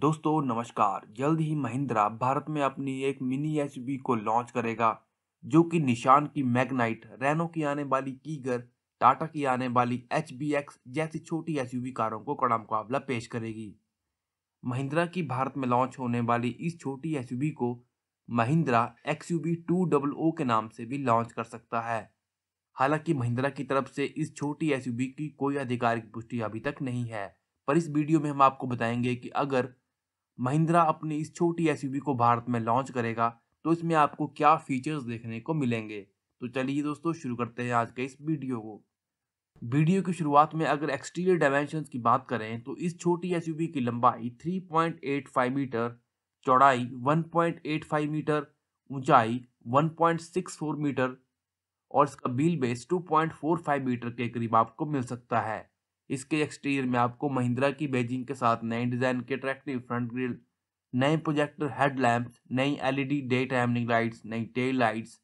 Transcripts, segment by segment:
दोस्तों नमस्कार जल्द ही महिंद्रा भारत में अपनी एक मिनी एस को लॉन्च करेगा जो कि निशान की मैग्नाइट रेनो की आने वाली कीगर टाटा की आने वाली एच जैसी छोटी एस कारों को कड़ा मुकाबला पेश करेगी महिंद्रा की भारत में लॉन्च होने वाली इस छोटी एस को महिंद्रा एक्स यू टू के नाम से भी लॉन्च कर सकता है हालांकि महिंद्रा की तरफ से इस छोटी एस की कोई आधिकारिक पुष्टि अभी तक नहीं है पर इस वीडियो में हम आपको बताएंगे कि अगर महिंद्रा अपनी इस छोटी एस को भारत में लॉन्च करेगा तो इसमें आपको क्या फीचर्स देखने को मिलेंगे तो चलिए दोस्तों शुरू करते हैं आज के इस वीडियो को वीडियो की शुरुआत में अगर एक्सटीरियर डायमेंशन की बात करें तो इस छोटी एस की लंबाई 3.85 मीटर चौड़ाई 1.85 मीटर ऊंचाई 1.64 मीटर और इसका बिल बेस 2.45 मीटर के करीब आपको मिल सकता है इसके एक्सटीरियर में आपको महिंद्रा की बेजिंग के साथ नए डिज़ाइन के अट्रैक्टिव फ्रंट ग्रिल नए प्रोजेक्टर हेड लैम्प नई एलईडी डे टाइमिंग लाइट्स नई tail lights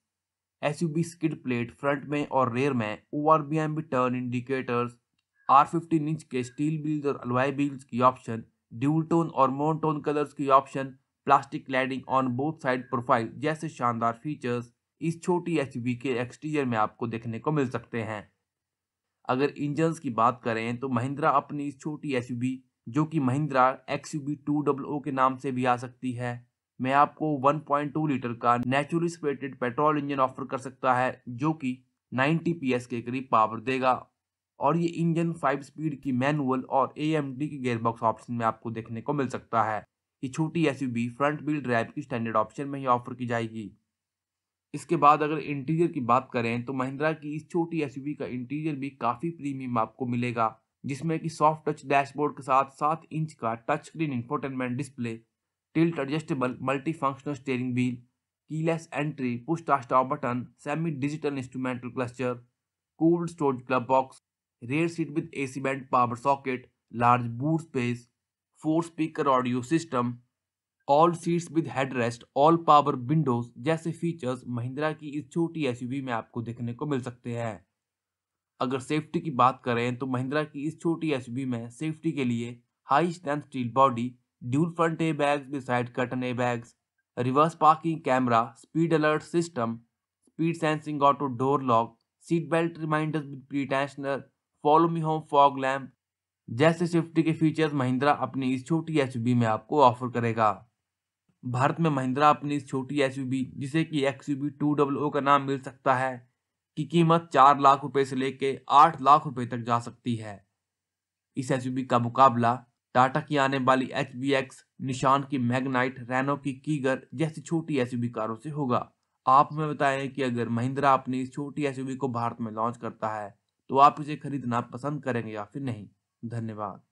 S U V skid plate front में और रेयर में O R V M B turn indicators R fifteen inch के स्टील बिल्स और alloy wheels की option dual tone और mono tone colours की option plastic cladding on both side profile जैसे शानदार फीचर्स इस छोटी एच के एक्सटीरियर में आपको देखने को मिल सकते हैं अगर इंजन की बात करें तो महिंद्रा अपनी इस छोटी एस जो कि महिंद्रा एक्स यू के नाम से भी आ सकती है मैं आपको 1.2 लीटर का naturally aspirated petrol engine offer कर सकता है जो कि 90 पीएस के करीब पावर देगा और ये इंजन 5 स्पीड की मैनुअल और एएमडी की गेयरबॉक्स ऑप्शन में आपको देखने को मिल सकता है ये छोटी एसयूवी फ्रंट व्हील ड्राइव की स्टैंडर्ड ऑप्शन में ही ऑफर की जाएगी इसके बाद अगर इंटीरियर की बात करें तो महिंद्रा की इस छोटी एस का इंटीरियर भी काफ़ी प्रीमियम आपको मिलेगा जिसमें कि सॉफ्ट टच डैशबोर्ड के साथ सात इंच का touch screen infotainment display tilt adjustable multi functional steering wheel keyless entry push टास्टाव button semi digital instrumental cluster cold storage glove box rear seat with AC vent power socket large boot space four speaker audio system all seats with headrest all power windows जैसे features Mahindra की इस छोटी SUV में आपको देखने को मिल सकते हैं अगर सेफ्टी की बात करें तो महिंद्रा की इस छोटी एसयूवी में सेफ्टी के लिए high strength steel body dual front airbags with side curtain airbags reverse parking camera speed alert system speed sensing auto door lock seat belt reminders with pre tensioner follow me home fog lamp जैसे safety के features Mahindra अपनी इस छोटी SUV में आपको offer करेगा भारत में महिंद्रा अपनी इस छोटी एस जिसे कि एक्स यू टू का नाम मिल सकता है की कीमत चार लाख रुपए से लेकर आठ लाख रुपए तक जा सकती है इस एस का मुकाबला टाटा की आने वाली एच बी एक्स निशान की मैग्नाइट रेनो की कीगर जैसी छोटी एस कारों से होगा आप में बताएं कि अगर महिंद्रा अपनी इस छोटी एस को भारत में लॉन्च करता है तो आप इसे खरीदना पसंद करेंगे या फिर नहीं धन्यवाद